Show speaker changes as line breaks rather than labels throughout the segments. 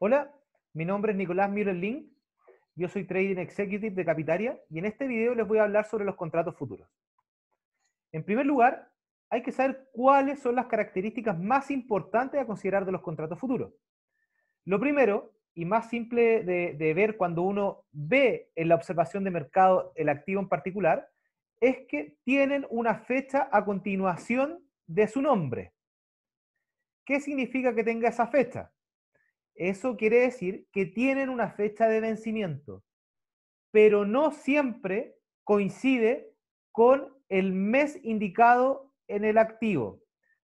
Hola, mi nombre es Nicolás Müller-Link, yo soy Trading Executive de Capitaria y en este video les voy a hablar sobre los contratos futuros. En primer lugar, hay que saber cuáles son las características más importantes a considerar de los contratos futuros. Lo primero y más simple de ver cuando uno ve en la observación de mercado el activo en particular es que tienen una fecha a continuación de su nombre. ¿Qué significa que tenga esa fecha? Eso quiere decir que tienen una fecha de vencimiento, pero no siempre coincide con el mes indicado en el activo.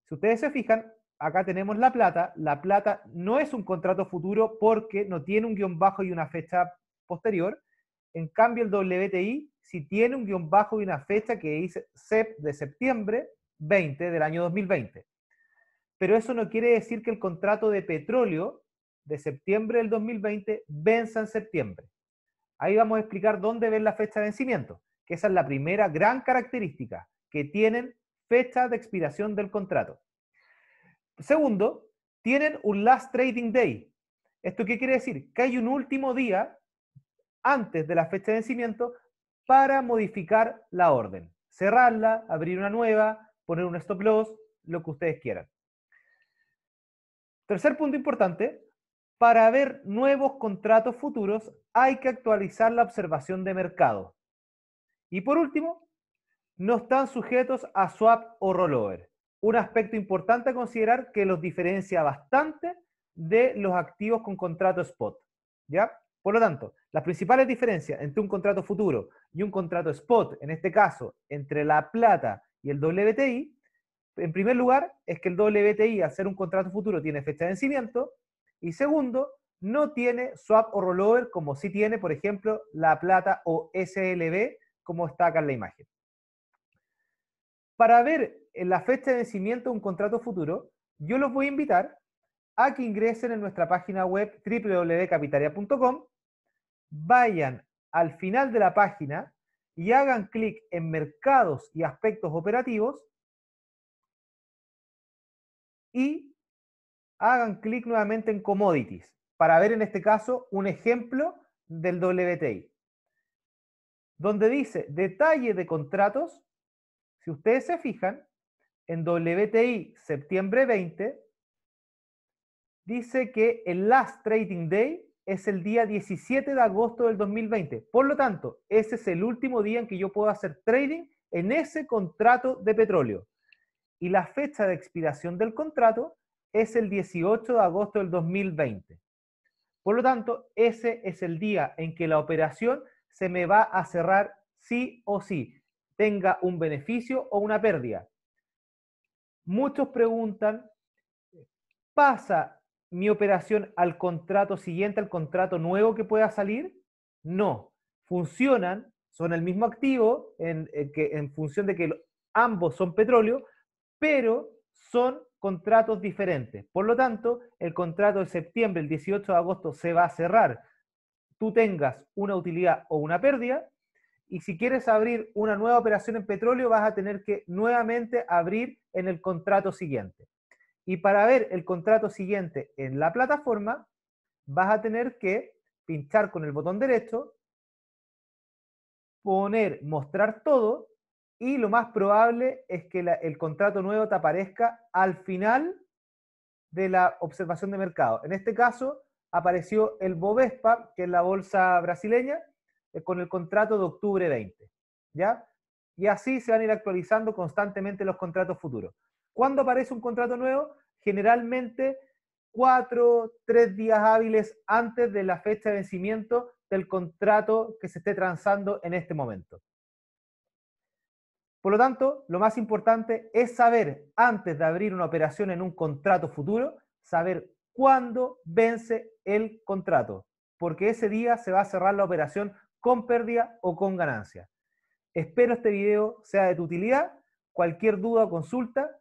Si ustedes se fijan, acá tenemos la plata. La plata no es un contrato futuro porque no tiene un guión bajo y una fecha posterior. En cambio, el WTI si tiene un guión bajo y una fecha que dice SEP de septiembre 20 del año 2020. Pero eso no quiere decir que el contrato de petróleo de septiembre del 2020 venza en septiembre. Ahí vamos a explicar dónde ven la fecha de vencimiento, que esa es la primera gran característica, que tienen fecha de expiración del contrato. Segundo, tienen un last trading day. ¿Esto qué quiere decir? Que hay un último día antes de la fecha de vencimiento para modificar la orden. Cerrarla, abrir una nueva, poner un stop loss, lo que ustedes quieran. Tercer punto importante, para ver nuevos contratos futuros hay que actualizar la observación de mercado. Y por último, no están sujetos a swap o rollover. Un aspecto importante a considerar que los diferencia bastante de los activos con contrato spot. ¿Ya? Por lo tanto, las principales diferencias entre un contrato futuro y un contrato spot, en este caso, entre la plata y el WTI, en primer lugar, es que el WTI, al ser un contrato futuro, tiene fecha de vencimiento y segundo, no tiene swap o rollover como sí tiene, por ejemplo, la plata o SLB, como está acá en la imagen. Para ver en la fecha de vencimiento de un contrato futuro, yo los voy a invitar a que ingresen en nuestra página web www.capitaria.com, vayan al final de la página y hagan clic en mercados y aspectos operativos y hagan clic nuevamente en commodities para ver en este caso un ejemplo del WTI, donde dice detalle de contratos. Si ustedes se fijan, en WTI septiembre 20, dice que el last trading day es el día 17 de agosto del 2020. Por lo tanto, ese es el último día en que yo puedo hacer trading en ese contrato de petróleo. Y la fecha de expiración del contrato es el 18 de agosto del 2020. Por lo tanto, ese es el día en que la operación se me va a cerrar sí o sí, tenga un beneficio o una pérdida. Muchos preguntan, ¿pasa mi operación al contrato siguiente, al contrato nuevo que pueda salir? No, funcionan, son el mismo activo en, eh, que, en función de que ambos son petróleo, pero son contratos diferentes. Por lo tanto, el contrato de septiembre, el 18 de agosto, se va a cerrar. Tú tengas una utilidad o una pérdida, y si quieres abrir una nueva operación en petróleo, vas a tener que nuevamente abrir en el contrato siguiente. Y para ver el contrato siguiente en la plataforma, vas a tener que pinchar con el botón derecho, poner mostrar todo y lo más probable es que el contrato nuevo te aparezca al final de la observación de mercado. En este caso, apareció el Bovespa, que es la bolsa brasileña, eh, con el contrato de octubre 20. ¿ya? Y así se van a ir actualizando constantemente los contratos futuros. ¿Cuándo aparece un contrato nuevo? Generalmente cuatro, tres días hábiles antes de la fecha de vencimiento del contrato que se esté transando en este momento. Por lo tanto, lo más importante es saber, antes de abrir una operación en un contrato futuro, saber cuándo vence el contrato, porque ese día se va a cerrar la operación con pérdida o con ganancia. Espero este video sea de tu utilidad. Cualquier duda o consulta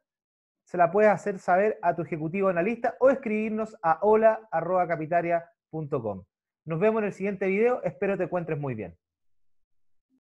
se la puedes hacer saber a tu ejecutivo analista o escribirnos a hola.capitaria.com. Nos vemos en el siguiente video. Espero te encuentres muy bien.